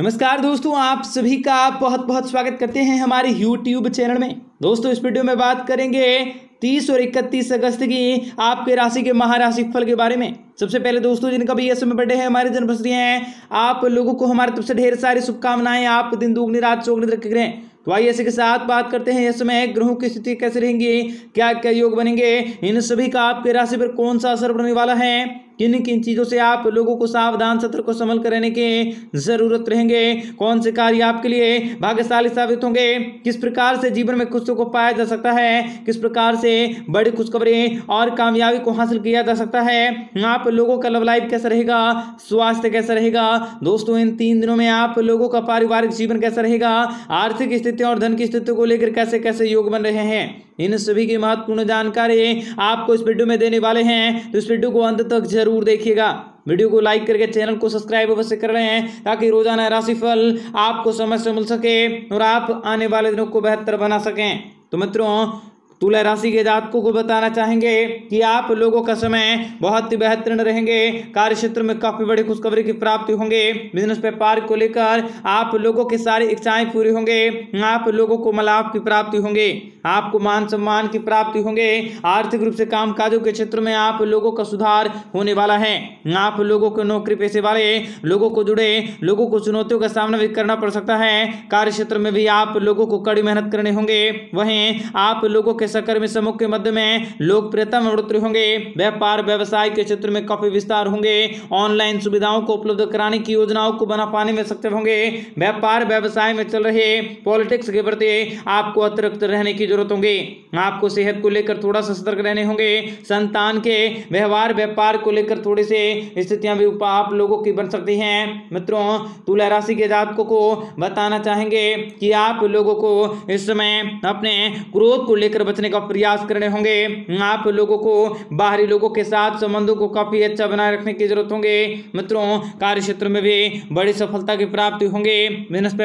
नमस्कार दोस्तों आप सभी का बहुत बहुत स्वागत करते हैं हमारे YouTube चैनल में दोस्तों इस वीडियो में बात करेंगे 30 और 31 अगस्त की आपके राशि के महाराशि फल के बारे में सबसे पहले दोस्तों जिनका भी यह समय बर्थडे है हमारे जन्मश्री हैं आप लोगों को हमारे तरफ से ढेर सारी शुभकामनाएं आप दिन दोगुनी रात चौगनी रखे रहें तो आइए इसी के साथ बात करते हैं इस समय ग्रहों की स्थिति कैसे रहेंगी क्या क्या योग बनेंगे इन सभी का आपके राशि पर कौन सा असर पड़ने वाला है किन किन चीज़ों से आप लोगों को सावधान सतर्क संभल कर रहने की ज़रूरत रहेंगे कौन से कार्य आपके लिए भाग्यशाली साबित होंगे किस प्रकार से जीवन में खुशियों को पाया जा सकता है किस प्रकार से बड़ी खुशखबरी और कामयाबी को हासिल किया जा सकता है आप लोगों का लव लाइफ कैसा रहेगा स्वास्थ्य कैसा रहेगा दोस्तों इन तीन दिनों में आप लोगों का पारिवारिक जीवन कैसा रहेगा आर्थिक स्थिति और धन की स्थिति को लेकर कैसे कैसे योग बन रहे हैं इन सभी की महत्वपूर्ण जानकारी आपको इस वीडियो में देने वाले हैं तो इस वीडियो को अंत तक जरूर देखिएगा वीडियो को लाइक करके चैनल को सब्सक्राइब अवश्य कर रहे हैं ताकि रोजाना राशिफल आपको समय से मिल सके और आप आने वाले दिनों को बेहतर बना सकें तो मित्रों तुला राशि के जातकों को बताना चाहेंगे कि आप लोगों का समय बहुत ही बेहतरीन रहेंगे कार्य क्षेत्र में काफ़ी बड़ी खुशखबरी की प्राप्ति होंगे बिजनेस व्यापार को लेकर आप लोगों की सारी इच्छाएं पूरी होंगे आप लोगों को मलाप की प्राप्ति होंगे आपको मान सम्मान की प्राप्ति होंगे आर्थिक रूप से काम काजों के क्षेत्र में आप लोगों का सुधार होने वाला है आप लोगों को नौकरी पेशे वाले लोगों को जुड़े लोगों को चुनौतियों का सामना भी करना पड़ सकता है कार्य क्षेत्र में भी आप लोगों को कड़ी मेहनत करने होंगे वहीं आप लोगों के सकर्मी समूह के मध्य में लोकप्रियता में बढ़ोतरी होंगे व्यापार व्यवसाय के क्षेत्र में काफी विस्तार होंगे ऑनलाइन सुविधाओं को उपलब्ध कराने की योजनाओं को बना पाने में सक्षम होंगे व्यापार व्यवसाय में चल रहे पॉलिटिक्स के प्रति आपको अतिरिक्त रहने की जरूरत होंगी आपको सेहत को लेकर थोड़ा सा सतर्क रहने होंगे संतान के व्यवहार व्यापार को लेकर थोड़े से स्थितियां भी उपाय आप लोगों की बन सकती हैं मित्रों तुला राशि के जातकों को बताना चाहेंगे कि आप लोगों को इस समय अपने क्रोध को लेकर बचने का प्रयास करने होंगे आप लोगों को बाहरी लोगों के साथ संबंधों को काफी अच्छा बनाए रखने की जरूरत होंगे मित्रों कार्य क्षेत्र में भी बड़ी सफलता की प्राप्ति होंगे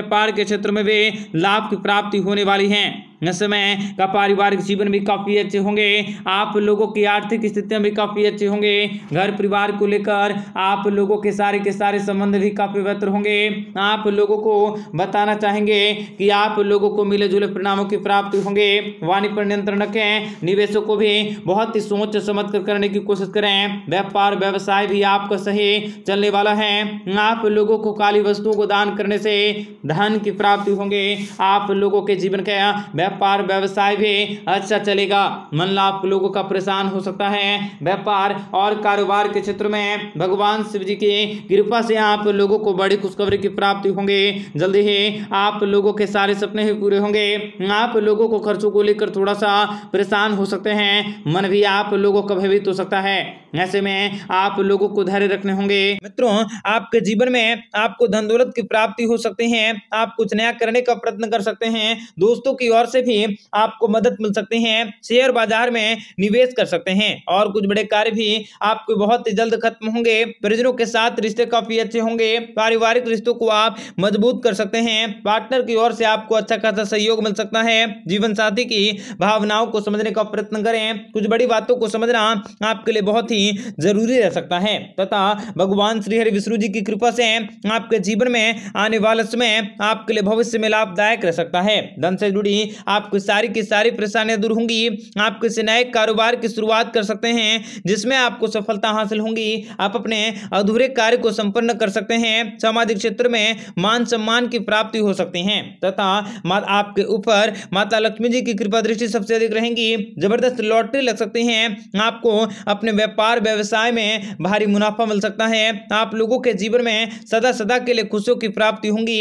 व्यापार के क्षेत्र में भी लाभ की प्राप्ति होने वाली है समय का पारिवारिक जीवन भी काफ़ी अच्छे होंगे आप लोगों की आर्थिक स्थितियाँ भी काफ़ी अच्छी होंगे घर परिवार को लेकर आप लोगों के सारे के सारे संबंध भी काफ़ी बेहतर होंगे आप लोगों को बताना चाहेंगे कि आप लोगों को मिले जुले परिणामों की प्राप्ति होंगे वाणी पर नियंत्रण रखें निवेशों को भी बहुत ही सोच समझ कर करने की कोशिश करें व्यापार व्यवसाय भी आपका सही चलने वाला है आप लोगों को काली वस्तुओं को दान करने से धन की प्राप्ति होंगे आप लोगों के जीवन का व्यापार व्यवसाय भी अच्छा चलेगा मन लाभ लोगों का परेशान हो सकता है व्यापार और कारोबार के क्षेत्र में भगवान शिव जी की कृपा से आप लोगों को बड़ी खुशखबरी की प्राप्ति होंगे जल्दी ही आप लोगों के सारे सपने ही पूरे होंगे आप लोगों को खर्चों को लेकर थोड़ा सा परेशान हो सकते हैं मन भी आप लोगों का भयभीत हो सकता है ऐसे में आप लोगों को धैर्य रखने होंगे मित्रों आपके जीवन में आपको धन दौलत की प्राप्ति हो सकती है आप कुछ नया करने का प्रयत्न कर सकते हैं दोस्तों की ओर से से भी आपको मदद मिल सकते हैं शेयर बाजार में निवेश कर सकते हैं और कुछ बड़े कार्य भी आपको बहुत ही जल्द खत्म होंगे परिजनों के साथ रिश्ते काफी अच्छे होंगे पारिवारिक रिश्तों को आप मजबूत कर सकते हैं पार्टनर की ओर से आपको अच्छा खासा सहयोग मिल सकता है जीवन साथी की भावनाओं को समझने का प्रयत्न करें कुछ बड़ी बातों को समझना आपके लिए बहुत ही जरूरी रह सकता है तथा भगवान श्री हरि विष्णु जी की कृपा से आपके जीवन में आने वाले समय आपके लिए भविष्य में लाभदायक रह सकता है धन से जुड़ी आपको सारी की सारी परेशानियां दूर होंगी आप किसी नए कारोबार की शुरुआत कर सकते हैं जिसमें आपको सफलता हासिल होंगी आप अपने अधूरे कार्य को संपन्न कर सकते हैं सामाजिक क्षेत्र में मान सम्मान की प्राप्ति हो सकते हैं तथा आपके ऊपर माता लक्ष्मी जी की कृपा दृष्टि सबसे अधिक रहेंगी जबरदस्त लॉटरी लग सकती है आपको अपने व्यापार व्यवसाय में भारी मुनाफा मिल सकता है आप लोगों के जीवन में सदा सदा के लिए खुशियों की प्राप्ति होंगी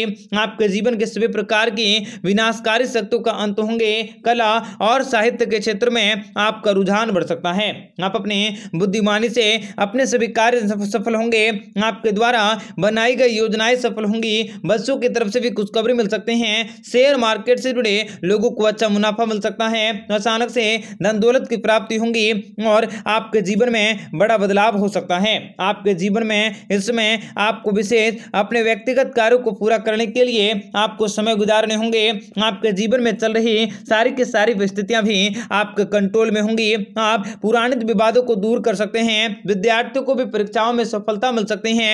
आपके जीवन के सभी प्रकार की विनाशकारी शक्तियों का अंत तो होंगे कला और साहित्य के क्षेत्र में आपका रुझान बढ़ सकता है आप अपने बुद्धिमानी से अपने सभी कार्य सफल होंगे आपके द्वारा बनाई गई योजनाएं सफल होंगी बच्चों की तरफ से भी खबरें मिल सकते हैं शेयर मार्केट से जुड़े लोगों को अच्छा मुनाफा मिल सकता है अचानक से धन दौलत की प्राप्ति होंगी और आपके जीवन में बड़ा बदलाव हो सकता है आपके जीवन में इसमें आपको विशेष अपने व्यक्तिगत कार्यों को पूरा करने के लिए आपको समय गुजारने होंगे आपके जीवन में चल रहे रही सारी की सारी परिस्थितियां भी आपके कंट्रोल में होंगी आप पुराने विवादों को दूर कर सकते हैं विद्यार्थियों को भी परीक्षाओं में सफलता मिल सकती है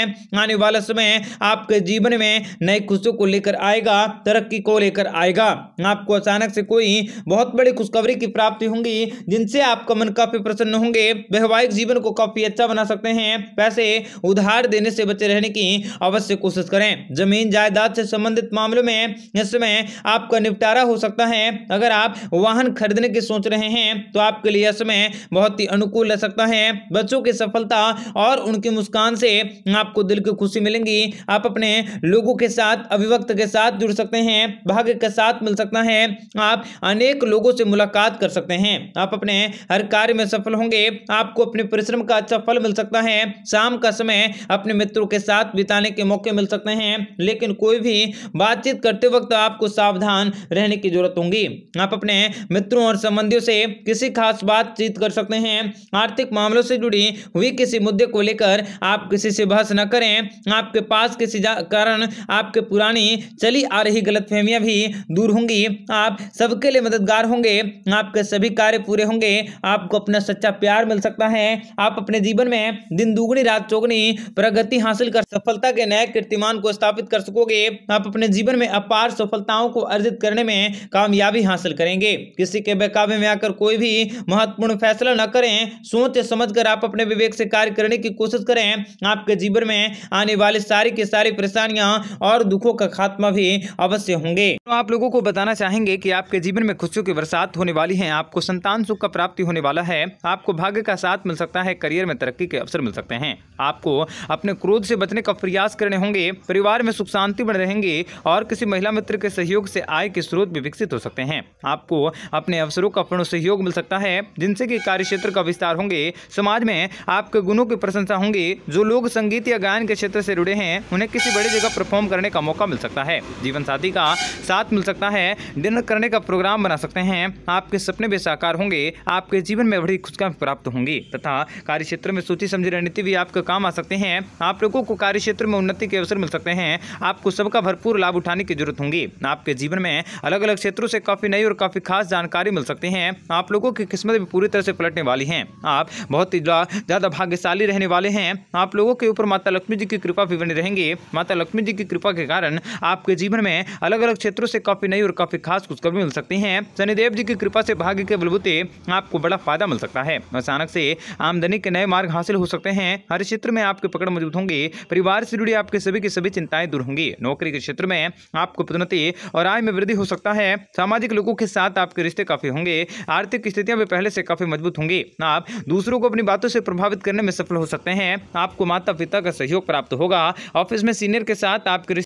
आने वाला समय आपके जीवन में नई खुशियों को लेकर आएगा तरक्की को लेकर आएगा आपको अचानक से कोई बहुत बड़ी खुशखबरी की प्राप्ति होंगी जिनसे आपका मन काफी प्रसन्न होंगे वैवाहिक जीवन को काफी अच्छा बना सकते हैं पैसे उधार देने से बचे रहने की अवश्य कोशिश करें जमीन जायदाद से संबंधित मामलों में इस समय आपका निपटारा हो सकता है है अगर आप वाहन खरीदने की सोच रहे हैं तो आपके लिए समय बहुत ही अनुकूल रह सकता है बच्चों की सफलता और उनकी मुस्कान से आपको दिल की खुशी मिलेंगी आप अपने लोगों के साथ अभिवक्त के साथ जुड़ सकते हैं भाग्य के साथ मिल सकता है आप अनेक लोगों से मुलाकात कर सकते हैं आप अपने हर कार्य में सफल होंगे आपको अपने परिश्रम का अच्छा फल मिल सकता है शाम का समय अपने मित्रों के साथ बिताने के मौके मिल सकते हैं लेकिन कोई भी बातचीत करते वक्त आपको सावधान रहने की जरूरत होगी होंगी आप अपने मित्रों और संबंधियों से किसी खास बातचीत कर सकते हैं आर्थिक मामलों से जुड़ी हुई किसी मुद्दे को लेकर आप किसी से बहस न करें आपके पास किसी कारण आपके पुरानी चली आ रही गलतफहमियां भी दूर होंगी आप सबके लिए मददगार होंगे आपके सभी कार्य पूरे होंगे आपको अपना सच्चा प्यार मिल सकता है आप अपने जीवन में दिन दुगनी रात चौगनी प्रगति हासिल कर सफलता के नए कीर्तिमान को स्थापित कर सकोगे आप अपने जीवन में अपार सफलताओं को अर्जित करने में कामयाब कामयाबी हासिल करेंगे किसी के बेकाबे में आकर कोई भी महत्वपूर्ण फैसला न करें सोच समझ कर आप अपने विवेक से कार्य करने की कोशिश करें आपके जीवन में आने वाली सारी की सारी परेशानियां और दुखों का खात्मा भी अवश्य होंगे तो आप लोगों को बताना चाहेंगे कि आपके जीवन में खुशियों की बरसात होने वाली है आपको संतान सुख का प्राप्ति होने वाला है आपको भाग्य का साथ मिल सकता है करियर में तरक्की के अवसर मिल सकते हैं आपको अपने क्रोध से बचने का प्रयास करने होंगे परिवार में सुख शांति बने रहेंगे और किसी महिला मित्र के सहयोग से आय के स्रोत भी विकसित हो सकते सकते हैं आपको अपने अवसरों का पूर्ण सहयोग मिल सकता है जिनसे कि कार्य क्षेत्र का विस्तार होंगे समाज में आपके गुणों की प्रशंसा होंगी जो लोग संगीत या गायन के क्षेत्र से जुड़े हैं उन्हें किसी बड़ी जगह परफॉर्म करने का मौका मिल सकता है जीवन साथी का साथ मिल सकता है डिनर करने का प्रोग्राम बना सकते हैं आपके सपने भी साकार होंगे आपके जीवन में बड़ी खुशखबरी प्राप्त होंगी तथा कार्य क्षेत्र में सोची समझी रणनीति भी आपके काम आ सकते हैं आप लोगों को कार्य क्षेत्र में उन्नति के अवसर मिल सकते हैं आपको सबका भरपूर लाभ उठाने की जरूरत होगी आपके जीवन में अलग अलग क्षेत्रों से से काफ़ी नई और काफ़ी खास जानकारी मिल सकती है आप लोगों की किस्मत भी पूरी तरह से पलटने वाली है आप बहुत ही ज़्यादा भाग्यशाली रहने वाले हैं आप लोगों के ऊपर माता लक्ष्मी जी की कृपा भी बनी रहेंगी माता लक्ष्मी जी की कृपा के कारण आपके जीवन में अलग अलग क्षेत्रों से काफ़ी नई और काफ़ी खास खुशखबरी मिल सकती है शनिदेव जी की कृपा से भाग्य के बलबूते आपको बड़ा फायदा मिल सकता है अचानक से आमदनी के नए मार्ग हासिल हो सकते हैं हर क्षेत्र में आपकी पकड़ मजबूत होंगी परिवार से जुड़ी आपके सभी की सभी चिंताएं दूर होंगी नौकरी के क्षेत्र में आपको पदोन्नति और आय में वृद्धि हो सकता है सामाजिक लोगों के साथ आपके रिश्ते काफ़ी होंगे आर्थिक स्थितियां भी पहले से काफ़ी मजबूत होंगी आप दूसरों को अपनी बातों से प्रभावित करने में सफल हो सकते हैं आपको माता पिता का सहयोग प्राप्त होगा ऑफिस में सीनियर के साथ आपके